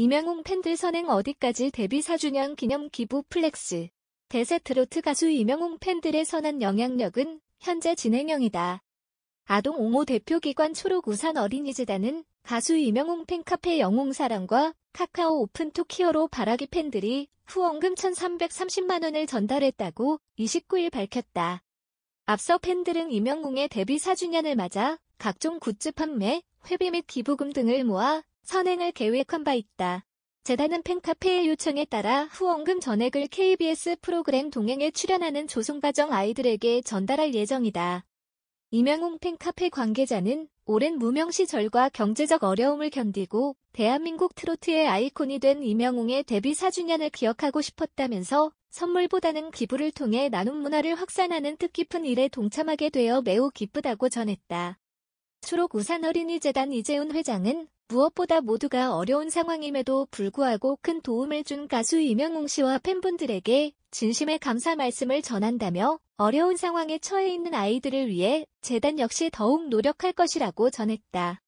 임영웅 팬들 선행 어디까지 데뷔 4주년 기념 기부 플렉스. 대세 트로트 가수 임영웅 팬들의 선한 영향력은 현재 진행형이다. 아동 옹호 대표기관 초록 우산 어린이재단은 가수 임영웅 팬카페 영웅사랑과 카카오 오픈톡 히어로 바라기 팬들이 후원금 1,330만원을 전달했다고 29일 밝혔다. 앞서 팬들은 임영웅의 데뷔 4주년을 맞아 각종 굿즈 판매, 회비 및 기부금 등을 모아 선행을 계획한 바 있다. 재단은 팬카페의 요청에 따라 후원금 전액을 KBS 프로그램 동행에 출연하는 조송가정 아이들에게 전달할 예정이다. 이명웅 팬카페 관계자는 오랜 무명 시절과 경제적 어려움을 견디고 대한민국 트로트의 아이콘이 된 이명웅의 데뷔 4주년을 기억하고 싶었다면서 선물보다는 기부를 통해 나눔 문화를 확산하는 뜻깊은 일에 동참하게 되어 매우 기쁘다고 전했다. 수록 우산 어린이재단 이재훈 회장은 무엇보다 모두가 어려운 상황임에도 불구하고 큰 도움을 준 가수 이명웅 씨와 팬분들에게 진심의 감사 말씀을 전한다며 어려운 상황에 처해 있는 아이들을 위해 재단 역시 더욱 노력할 것이라고 전했다.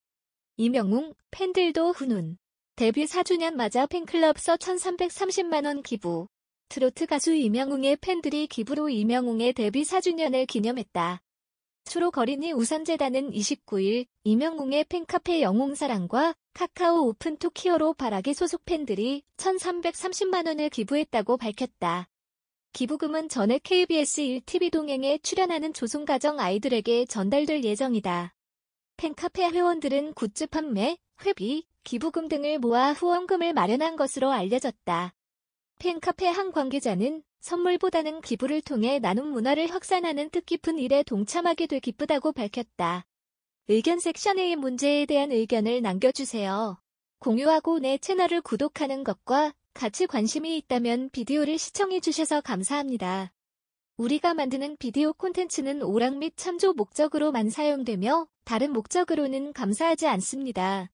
이명웅, 팬들도 훈훈. 데뷔 4주년 맞아 팬클럽 서 1330만원 기부. 트로트 가수 이명웅의 팬들이 기부로 이명웅의 데뷔 4주년을 기념했다. 수로거리니 우산재단은 29일 이명웅의 팬카페 영웅사랑과 카카오 오픈톡 히어로 바라기 소속 팬들이 1,330만원을 기부했다고 밝혔다. 기부금은 전액 KBS 1TV 동행에 출연하는 조송가정 아이들에게 전달될 예정이다. 팬카페 회원들은 굿즈 판매, 회비, 기부금 등을 모아 후원금을 마련한 것으로 알려졌다. 팬카페 한 관계자는 선물보다는 기부를 통해 나눔 문화를 확산하는 뜻깊은 일에 동참하게 돼 기쁘다고 밝혔다. 의견 섹션의 문제에 대한 의견을 남겨주세요. 공유하고 내 채널을 구독하는 것과 같이 관심이 있다면 비디오를 시청해주셔서 감사합니다. 우리가 만드는 비디오 콘텐츠는 오락 및 참조 목적으로만 사용되며 다른 목적으로는 감사하지 않습니다.